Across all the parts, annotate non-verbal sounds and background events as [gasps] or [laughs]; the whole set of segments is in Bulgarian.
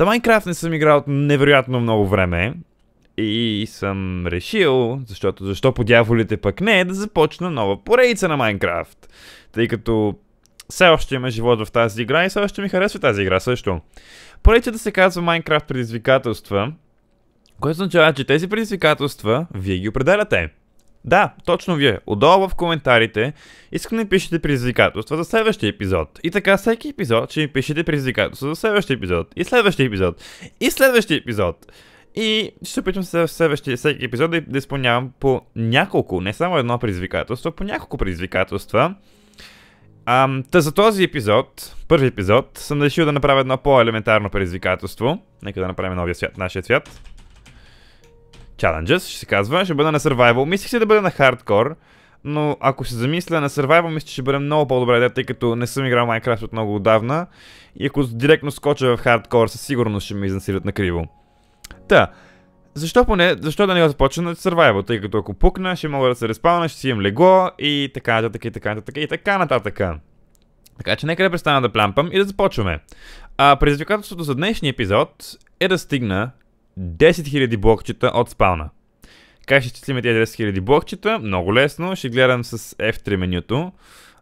Та Майнкрафт не съм играл от невероятно много време. И съм решил, защото защо по дяволите пък не, да започна нова поредица на Майнкрафт. Тъй като все още има живот в тази игра и все още ми харесва тази игра също. Поредицата се казва Майнкрафт предизвикателства, което означава, че тези предизвикателства вие ги определяте. Да, точно вие. Отдолу в коментарите искам да ми пишете предизвикателства за следващия епизод. И така всеки епизод ще ми пишете предизвикателства за следващия епизод. И следващия епизод. И следващия епизод. И ще се опитам в следващия всеки епизод да, да изпълнявам по няколко, не само едно предизвикателство, по няколко предизвикателства. Ам, та за този епизод, първи епизод, съм решил да направя едно по-елементарно предизвикателство. Нека да направим новия свят, нашия свят. Challenges, ще се казва, ще бъда на Survival. Мислих се да бъда на хардкор, но ако се замисля на Survival, мисля, че ще бъде много по-добра идея, тъй като не съм играл Minecraft от много отдавна. И ако директно скоча в хардкор, със сигурност ще ме изнасилят на криво. Та, защо поне, защо да не започна на Survival, тъй като ако пукна, ще мога да се респавна, ще си имам легло и така нататък и така нататък и така нататък. Така че нека да престана да плямпам и да започваме. А предизвикателството за днешния епизод е да стигна 10 000 блокчета от спауна. Как ще числим тези 10 000 блокчета? Много лесно. Ще гледам с F3 менюто.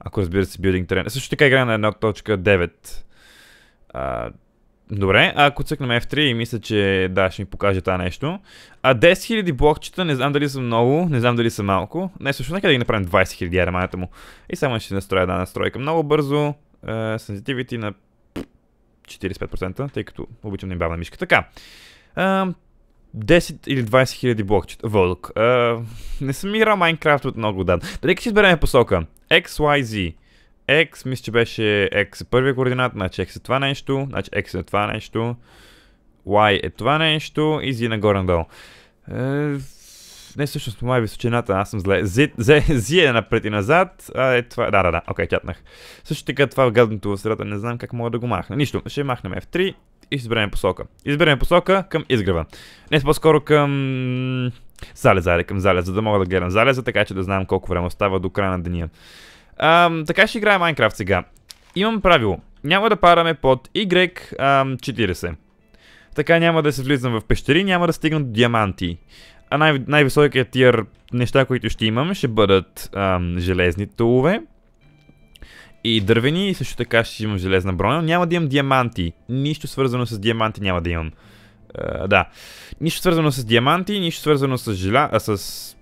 Ако разбира се, Building Terrain. Също така играем на 1.9. А, добре, а ако цъкнем F3 и мисля, че да, ще ми покаже това нещо. А 10 000 блокчета, не знам дали са много, не знам дали са малко. Не, също нека да ги направим 20 000 араманата му. И само ще настроя една настройка много бързо. Сензитивити на 45%, тъй като обичам да им бавна мишка. Така. А, 10 или 20 хиляди блокчета. Вълк. А, не съм играл Майнкрафт от много дан. Нека си изберем посока. X, Y, Z. X, мисля, че беше X е първия координат, значи X е това нещо, значи X е това нещо, Y е това нещо и Z нагоре надолу. Е, не, всъщност, май височината, аз съм зле. Z, Z, Z е напред и назад, а е това, да, да, да, окей, чатнах. Също така това гадното в средата, не знам как мога да го махна. Нищо, ще махнем F3, и ще изберем посока. Изберем посока към изгрева. Не по-скоро към... зале, към залез, за да мога да гледам залеза, така че да знам колко време остава до края на деня. Ам, така ще играя Майнкрафт сега. Имам правило. Няма да параме под Y40. Така няма да се влизам в пещери, няма да стигна до диаманти. А най- най-високият тир неща, които ще имам, ще бъдат ам, железни тулове и дървени, и също така ще имам железна броня. Няма да имам диаманти. Нищо свързано с диаманти няма да имам. Uh, да. Нищо свързано с диаманти, нищо свързано с желя... А, с...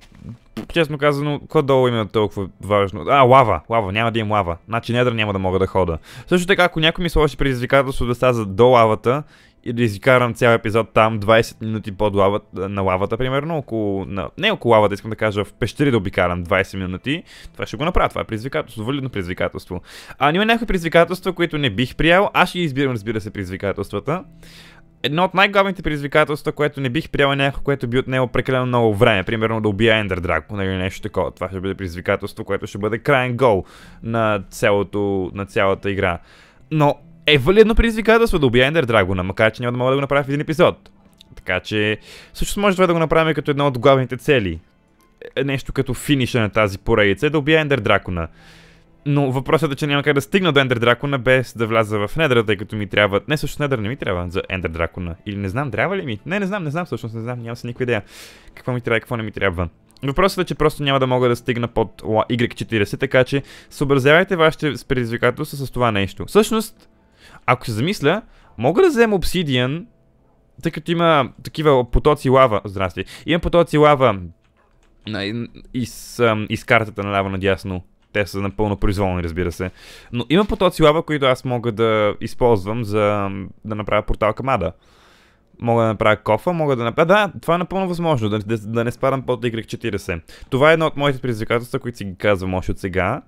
Честно казано, какво долу има толкова важно? А, лава, лава, няма да имам лава. Значи недър няма да мога да хода. Също така, ако някой ми сложи предизвикателство да става до лавата и да изкарам цял епизод там, 20 минути под лавата, на лавата, примерно, около, на, не около лавата, искам да кажа, в пещери да обикарам 20 минути, това ще го направя, това е предизвикателство, валидно предизвикателство. А има някакви предизвикателства, които не бих приял, аз ще ги избирам, разбира се, предизвикателствата. Едно от най-главните предизвикателства, което не бих приел е някакво, което би отнело прекалено много време. Примерно да убия Ендер Дракон или нещо такова. Това ще бъде предизвикателство, което ще бъде крайен гол на, цялото, на цялата игра. Но е валидно предизвикателство да убия Ендер Драгона, макар че няма да мога да го направя в един епизод. Така че, всъщност може това да го направим като една от главните цели. Е, нещо като финиша на тази поредица е да убия Ендер Дракона. Но въпросът е, че няма как да стигна до Ендер Дракона без да вляза в недра, тъй като ми трябва... Не, всъщност недра не ми трябва за Ендер Дракона. Или не знам, трябва ли ми? Не, не знам, не знам, всъщност не знам, нямам си никаква идея. Какво ми трябва и какво не ми трябва. Въпросът е, че просто няма да мога да стигна под Y40, така че съобразявайте вашите предизвикателства с това нещо. Всъщност, ако се замисля, мога да взема обсидиан, тъй като има такива потоци лава, здрасти, има потоци лава из, из картата на лава надясно. Те са напълно произволни, разбира се. Но има потоци лава, които аз мога да използвам за да направя портал към Ада. Мога да направя кофа, мога да направя... Да, това е напълно възможно, да, да, да не спадам под Y40. Това е едно от моите предизвикателства, които си ги казвам още от сега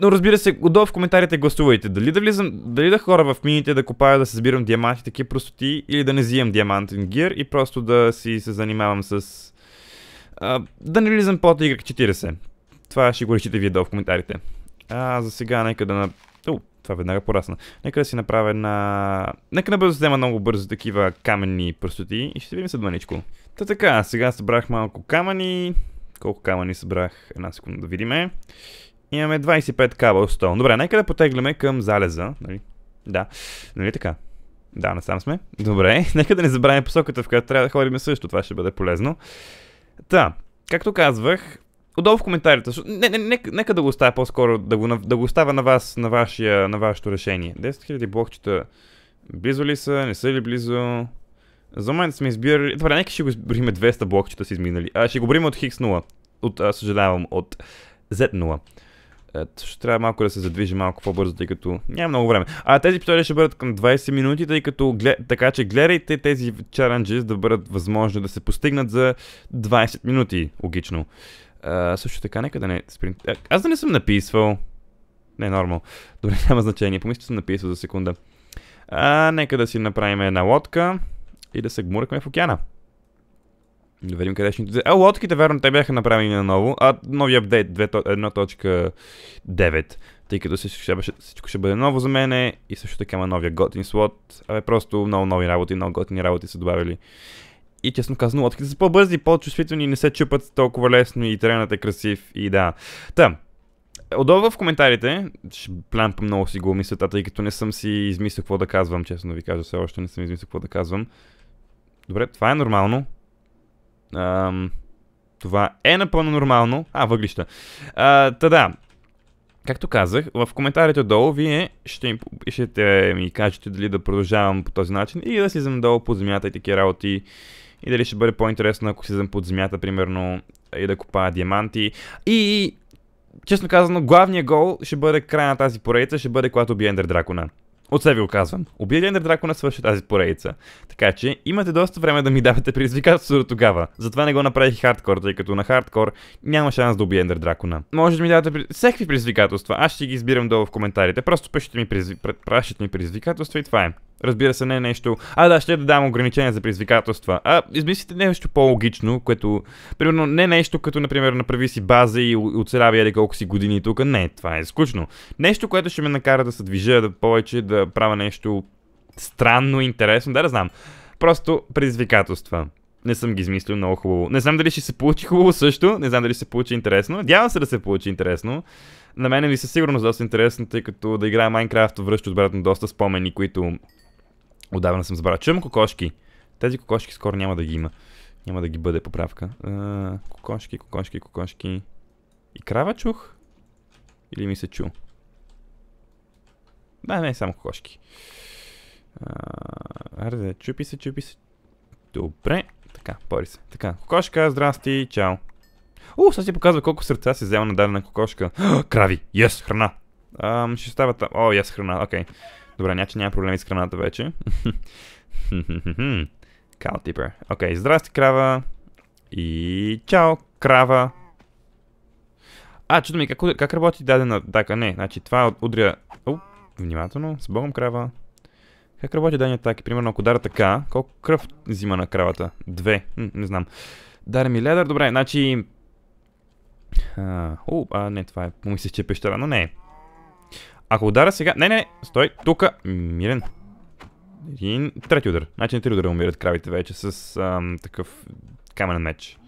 но разбира се, отдолу в коментарите гласувайте. Дали да влизам, дали да хора в мините, да копая, да се събирам диаманти, такива простоти, или да не взимам диамантен гир и просто да си се занимавам с... А, да не влизам под Y40. Това ще го решите вие долу в коментарите. А, за сега нека да... На... О, това веднага порасна. Нека да си направя една... Нека да бъде взема много бързо такива каменни простоти и ще видим след мъничко. Та така, сега събрах малко камъни. Колко камъни събрах? Една секунда да видиме. Имаме 25 кабел стол. Добре, нека да потегляме към залеза. Нали? Да. Нали така? Да, насам сме. Добре, [laughs] нека да не забравим посоката, в която трябва да ходим също. Това ще бъде полезно. Та, както казвах, отдолу в коментарите. Не, не, нека, нека да го оставя по-скоро, да го, да го оставя на вас, на, вашия, на вашето решение. 10 000 блокчета близо ли са, не са ли близо? За момента сме избирали... Добре, нека ще го избориме 200 блокчета си изминали. А, ще го от Хикс 0. От, а, съжалявам, от Z0. Ето, ще трябва малко да се задвижи малко по-бързо, тъй като няма много време. А тези пистолети ще бъдат към 20 минути, тъй като така че гледайте тези чаранджи да бъдат възможно да се постигнат за 20 минути, логично. А, също така, нека да не спринт... Е, аз да не съм написвал. Не е нормал. Добре, [laughs] няма значение. Помисля, че съм написал за секунда. А, нека да си направим една лодка и да се гмуркаме в океана. Да видим къде ще ни А, е, лодките, верно, те бяха направени наново. А, нови апдейт 1.9. Тъй като всичко ще, беше, всичко ще бъде ново за мене и също така има новия готин слот. Абе, просто много нови работи, много готини работи са добавили. И честно казано, лодките са по-бързи, по-чувствителни, не се чупат толкова лесно и тренът е красив и да. Та, Отдолу в коментарите, ще плям по много си го мислята, тъй като не съм си измислил какво да казвам, честно ви кажа, все още не съм измислил какво да казвам. Добре, това е нормално. Ам, това е напълно нормално. А, въглища. А, та да. Както казах, в коментарите долу вие ще, ще ми кажете дали да продължавам по този начин или да слизам долу под земята и такива работи. И дали ще бъде по-интересно, ако слизам под земята, примерно, и да купая диаманти. И, честно казано, главният гол ще бъде края на тази поредица, ще бъде когато би Ендер Дракона. От себе го казвам. Убия Ендер Дракона свърши тази поредица. Така че имате доста време да ми давате предизвикателство до тогава. Затова не го направих хардкор, тъй като на хардкор няма шанс да убия Лендер Дракона. Може да ми давате при... всякакви предизвикателства. Аз ще ги избирам долу в коментарите. Просто пишете ми, предизв... пращате ми предизвикателства и това е. Разбира се, не е нещо. А, да, ще да дам ограничения за предизвикателства. А, измислите е нещо по-логично, което. Примерно, не е нещо като, например, направи си база и оцелявай или колко си години тук. Не, това е скучно. Нещо, което ще ме накара да се движа да повече, да правя нещо странно, интересно, да, да знам. Просто предизвикателства. Не съм ги измислил много хубаво. Не знам дали ще се получи хубаво също. Не знам дали ще се получи интересно. Надявам се да се получи интересно. На мен ми със сигурност е доста интересно, тъй като да играя Майнкрафт връща обратно доста спомени, които Отдавна съм забравил. Чувам кокошки. Тези кокошки скоро няма да ги има. Няма да ги бъде поправка. А, кокошки, кокошки, кокошки. И крава чух? Или ми се чу? Да, не, само кокошки. Арде, чупи се, чупи се. Добре. Така, пори се. Така, кокошка, здрасти, чао. У, сега си показва колко сърца си взема на дадена кокошка. [gasps] Крави, ес, yes, храна. Ам, ще става там. О, ес, храна, окей. Okay. Добре, че няма проблеми с храната вече. Cow [laughs] tipper. Окей, здрасти, крава. И чао, крава. А, чудо ми, как, как работи дадена така, Не, значи това удря... О, внимателно, с богом крава. Как работи дадена атаки? Примерно, ако дара така, колко кръв взима на кравата? Две. М, не знам. Даре ми ледър, добре, значи... А, о, а, не, това е... Помислих, че е пещера, но не е. Ако удара сега... Не, не, не, стой, тука. Мирен. Един... Трети удар. Значи на три удара умират кравите вече с ам, такъв каменен меч.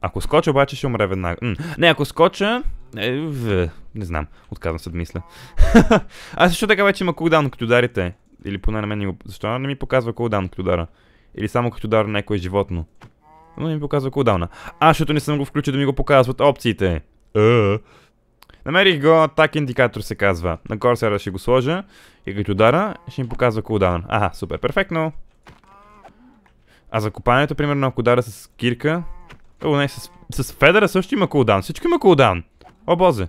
Ако скоча обаче ще умре веднага. М не, ако скоча... Е, в... Не знам. Отказвам се да мисля. [laughs] а защо така вече има кулдаун като ударите? Или поне на мен не Защо не ми показва кулдаун като удара? Или само като удара на някое животно? Но не ми показва кулдауна. А, защото не съм го включил да ми го показват опциите. Е. Намерих го, так индикатор се казва. На Корсера ще го сложа и като удара ще им показва cooldown. Ага, супер, перфектно. А за купанието, примерно, ако удара с кирка... О, не, с, с Федера също има cooldown. Всичко има cooldown. О, бозе.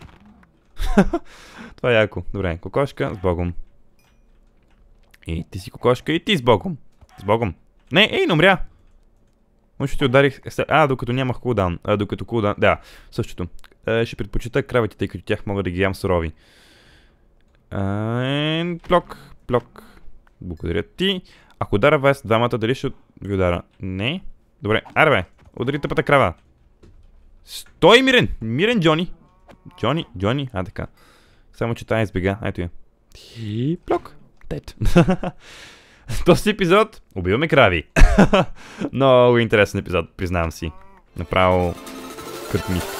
[laughs] Това е яко. Добре, кокошка, с богом. И ти си кокошка, и ти с богом. С богом. Не, ей, умря! Може ти ударих... А, докато нямах кулдаун. А, докато cooldown... Да, същото. Е, ще предпочита кравите, тъй като тях мога да ги ям сурови. Е, плок, плок. Благодаря ти. Ако удара вас двамата, дали ще ви удара? Не. Добре, аре бе, удари тъпата крава. Стой, мирен! Мирен, Джони! Джони, Джони, а така. Само, че тая избега. Ето я. И плок. Тет. [laughs] Този епизод убиваме крави. [laughs] Много интересен епизод, признавам си. Направо къртмих.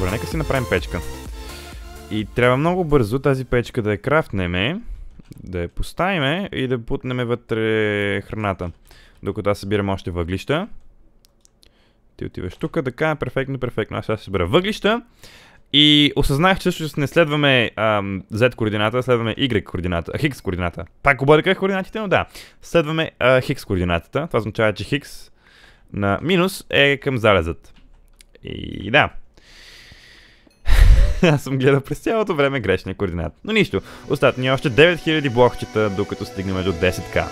Добре, нека си направим печка. И трябва много бързо тази печка да я крафтнеме, да я поставиме и да путнеме вътре храната. Докато аз събирам още въглища. Ти отиваш тук, така, перфектно, перфектно. Аз сега ще събера въглища. И осъзнах, че всъщност не следваме ам, Z координата, следваме Y координата, Хикс координата. Пак обърках координатите, но да. Следваме а, Хикс координатата. Това означава, че Хикс на минус е към залезът. И да, [laughs] Аз съм гледал през цялото време грешния координат. Но нищо, остат ни още 9000 блокчета, докато стигнем до 10к.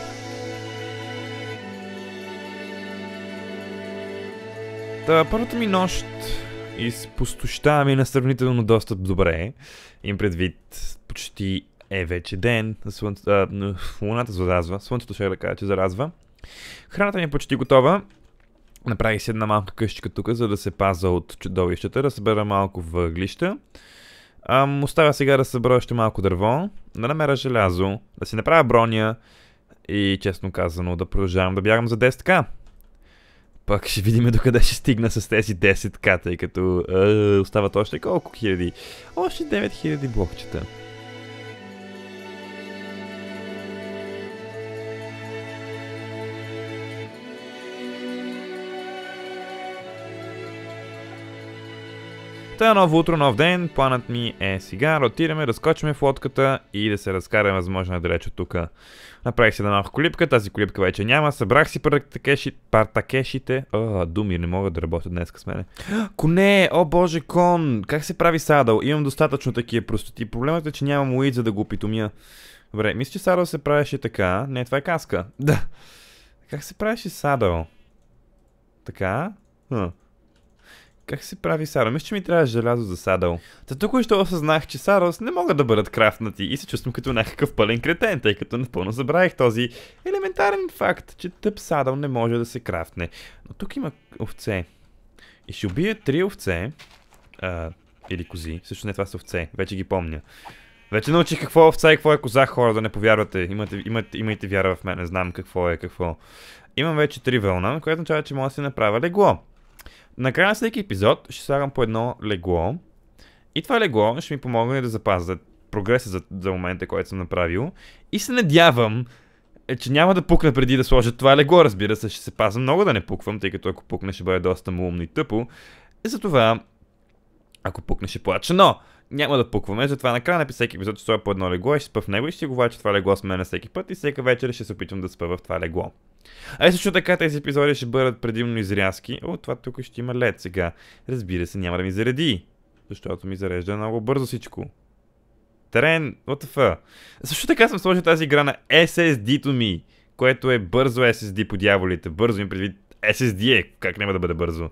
Та, първата ми нощ изпустощава ми на сравнително доста добре. Им предвид почти е вече ден, слън... а, луната заразва, слънцето ще е да кажа, че заразва. Храната ми е почти готова. Направих си една малка къщичка тук, за да се паза от чудовищата, да събера малко въглища. Ам, оставя сега да събера още малко дърво, да намеря желязо, да си направя броня и честно казано да продължавам да бягам за 10к. Пък ще видим докъде ще стигна с тези 10к, тъй като е, остават още колко хиляди? Още 9000 блокчета. Та ново утро, нов ден, планът ми е сега, ротираме, разкочваме в лодката и да се разкараме възможно далеч от тук. Направих си една малка колипка, тази колипка вече няма, събрах си партакеши, партакешите, а, думи, не мога да работя днес с мене. [gasps] Коне, о боже, кон, как се прави садъл? Имам достатъчно такива простоти, проблемът е, че нямам уид за да го опитомя. Добре, мисля, че садъл се правеше така, не, това е каска, [laughs] да. Как се правеше садъл? Така? Хм. Как се прави Сара? Мисля, че ми трябва желязо за садъл. Та тук що осъзнах, че сарос не могат да бъдат крафнати и се чувствам като някакъв пълен кретен, тъй като напълно забравих този елементарен факт, че тъп садъл не може да се крафтне. Но тук има овце. И ще убия три овце. А, или кози. Също не това са овце. Вече ги помня. Вече научих какво е овца и какво е коза, хора, да не повярвате. Имате, имате, имайте вяра в мен, не знам какво е, какво. Имам вече три вълна, което означава, че мога да си направя легло. Накрая на всеки епизод ще слагам по едно легло. И това легло ще ми помогне да запазя прогреса за, за момента, който съм направил. И се надявам, е, че няма да пукна преди да сложа това легло, разбира се. Ще се пазя много да не пуквам, тъй като ако пукне ще бъде доста му умно и тъпо. И затова, ако пукне ще плача, но няма да пукваме, затова накрая на всеки епизод ще стоя по едно легло и ще спа в него и ще говоря, че това легло с мен всеки път и всеки вечер ще се опитвам да спа в това легло. А и е, също така тези епизоди ще бъдат предимно изрязки. О, това тук ще има лед сега. Разбира се, няма да ми зареди. Защото ми зарежда много бързо всичко. Трен, what the fuck. Също така съм сложил тази игра на SSD-то ми, което е бързо SSD по дяволите. Бързо им предвид SSD е, как няма да бъде бързо.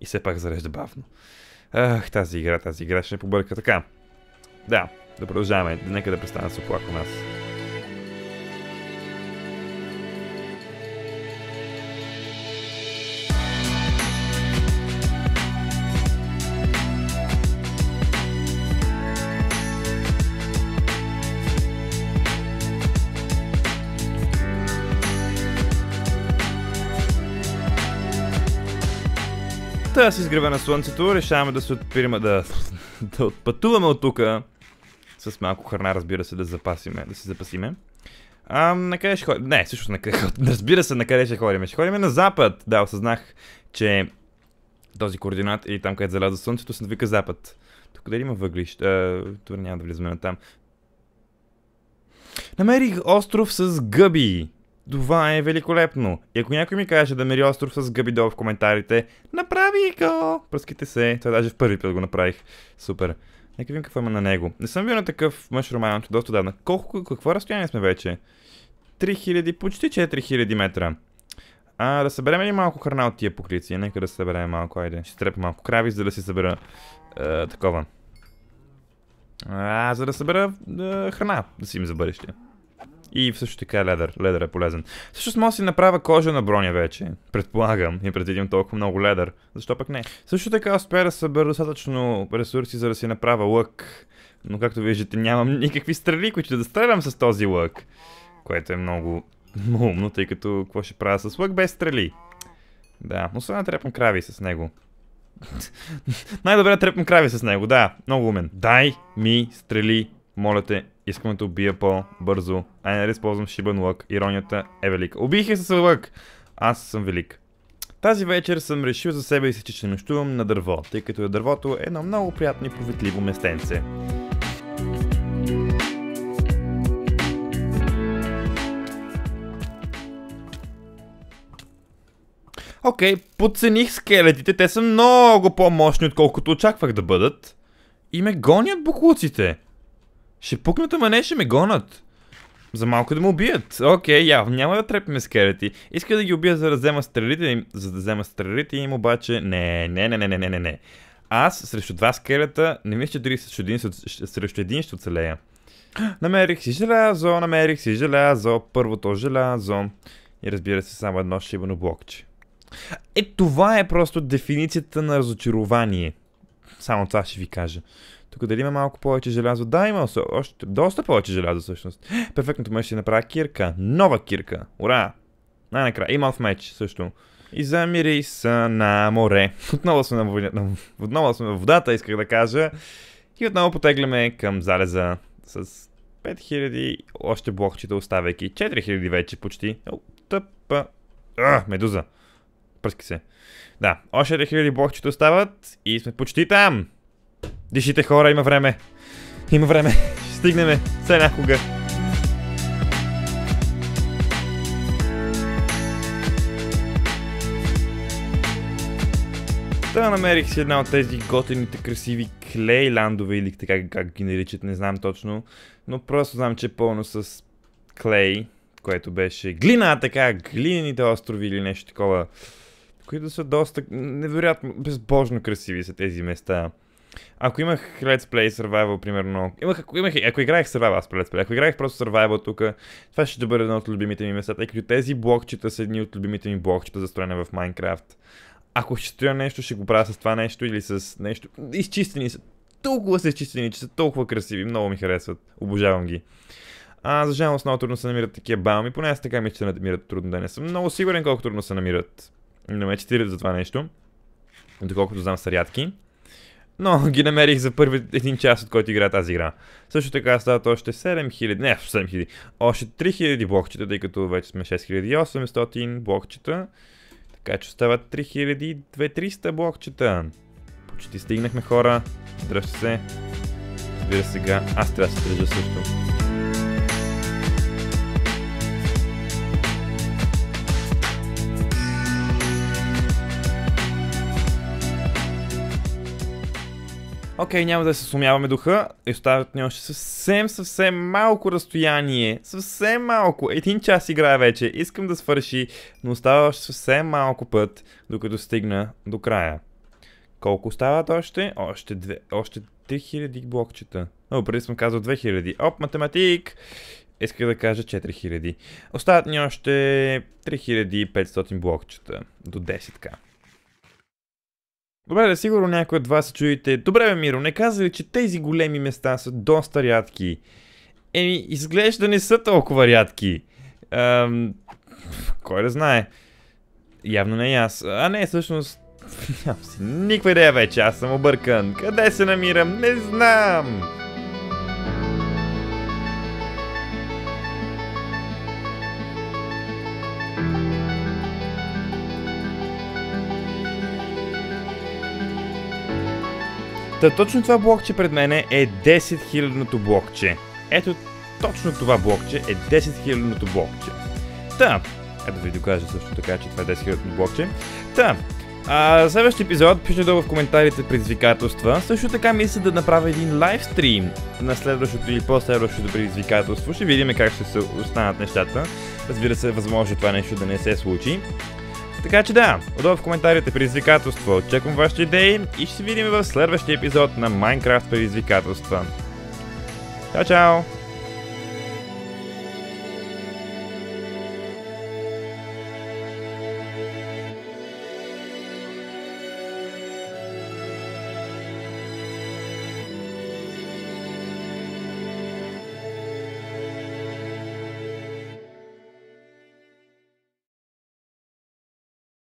И все пак зарежда бавно. Ах, тази игра, тази игра ще не побърка така. Да, да продължаваме. Нека да престана да се нас. аз. Та с изгрева на слънцето решаваме да се отпираме, да, [laughs] да отпътуваме от тук с малко храна, разбира се, да запасиме, да се запасиме. А, на къде ще ходим? Не, всъщност, на къде, [laughs] разбира се, на къде ще ходим. Ще ходим на запад. Да, осъзнах, че този координат или там, където заляза слънцето, се вика запад. Тук дали има въглища? Е, това няма да влизаме на там. Намерих остров с гъби. Това е великолепно. И ако някой ми каже да мери остров с гъби долу в коментарите, направи го! Пръските се. Това даже в първи път го направих. Супер. Нека видим какво има на него. Не съм бил на такъв Романът доста давна. Колко, какво разстояние сме вече? 3000, почти 4000 метра. А, да съберем ли малко храна от тия поклици? Нека да съберем малко, айде. Ще трепя малко крави, за да си събера е, такова. А, за да събера е, храна, да си им за бъдеще. И също така ледър. Ледър е полезен. Също мога да си направя кожа на броня вече. Предполагам. И предвидим толкова много ледър. Защо пък не? Също така успея да събера достатъчно ресурси, за да си направя лък. Но както виждате, нямам никакви стрели, които да стрелям с този лък. Което е много [laughs] умно, тъй като какво ще правя с лък без стрели? Да, освен да трепам крави с него. [laughs] Най-добре да трепам крави с него, да. Много умен. Дай ми стрели, моля те, Искам да те убия по-бързо. Ай, нали използвам шибан лък. Иронията е велика. Убих я с лък! Аз съм велик. Тази вечер съм решил за себе и си, че ще нощувам на дърво, тъй като дървото е едно много приятно и поветливо местенце. Окей, okay, подцених скелетите, те са много по-мощни, отколкото очаквах да бъдат. И ме гонят буклуците. Ще пукнат, ама не ще ме гонат. За малко да ме убият. Окей, явно няма да трепиме скелети. Иска да ги убия, за да взема стрелите им, за да взема стрелите им, обаче не, не, не, не, не, не, не, не. Аз срещу два скелета, не мисля, че дори срещу един, срещу един ще оцелея. Намерих си желязо, намерих си желязо, първото желязо. И разбира се, само едно шибано блокче. Е, това е просто дефиницията на разочарование. Само това ще ви кажа. Тук дали има малко повече желязо? Да, има още доста повече желязо всъщност. [gasps] Перфектното мъж ще направя кирка. Нова кирка. Ура! Най-накрая. Има в меч също. И замири са на море. [laughs] Отново сме, на... Отново сме на водата, исках да кажа. И отново потегляме към залеза с 5000, още блокчета оставяйки. 4000 вече почти. Тъпа. А, медуза. Пръски се. Да, още 4000 блокчета остават и сме почти там. Дишите хора, има време. Има време. Ще [laughs] стигнеме. Все някога. Та намерих си една от тези готените красиви клейландове или така как ги наричат, не знам точно. Но просто знам, че е пълно с клей, което беше глина, така, глинените острови или нещо такова. Които са доста невероятно, безбожно красиви са тези места. Ако имах Let's Play Survival, примерно, имах, ако, имах, ако играех Survival, аз Let's Play, ако играех просто Survival тук, това ще бъде едно от любимите ми места, тъй като тези блокчета са едни от любимите ми блокчета за строене в Minecraft. Ако ще строя нещо, ще го правя с това нещо или с нещо. Изчистени са. Толкова са изчистени, че са толкова красиви. Много ми харесват. Обожавам ги. А, за жалост, много трудно се намират такива бауми. Поне аз така ми, ще намират трудно да не съм. Много сигурен колко трудно се намират. Не ме четирят за това нещо. Доколкото знам са рядки. Но [laughs] ги намерих за първи един час, от който игра тази игра. Също така стават още 7000, не 7000, още 3000 блокчета, тъй като вече сме 6800 блокчета. Така че стават 3200 блокчета. Почти стигнахме хора. Дръжте се. Разбира сега, аз трябва да се държа също. Окей, okay, няма да се сумяваме духа. И оставят ни още съвсем, съвсем малко разстояние. Съвсем малко. Един час играя вече. Искам да свърши, но остава още съвсем малко път, докато стигна до края. Колко остават още? Още, две, още 3000 блокчета. О, преди съм казал 2000. Оп, математик! Исках да кажа 4000. Остават ни още 3500 блокчета. До 10 ка Добре, да сигурно някой от вас се Добре, бе, Миро, не каза ли, че тези големи места са доста рядки? Еми, изглежда не са толкова рядки. Ам, кой да знае? Явно не и аз. А не, всъщност... [laughs] Нямам си никаква идея вече, аз съм объркан. Къде се намирам? Не знам! Та точно това блокче пред мене е 10 000-ното блокче. Ето точно това блокче е 10 000-ното блокче. Та, ето да ви докажа също така, че това е 10 000-ното блокче. Та, а, следващия епизод пишете долу в коментарите предизвикателства. Също така мисля да направя един лайвстрим на следващото или по-следващото предизвикателство. Ще видим как ще се останат нещата. Разбира се, възможно е това нещо да не се случи. Така че да, отдолу в коментарите предизвикателства, очаквам вашите идеи и ще се видим в следващия епизод на Minecraft предизвикателства. Чао, чао!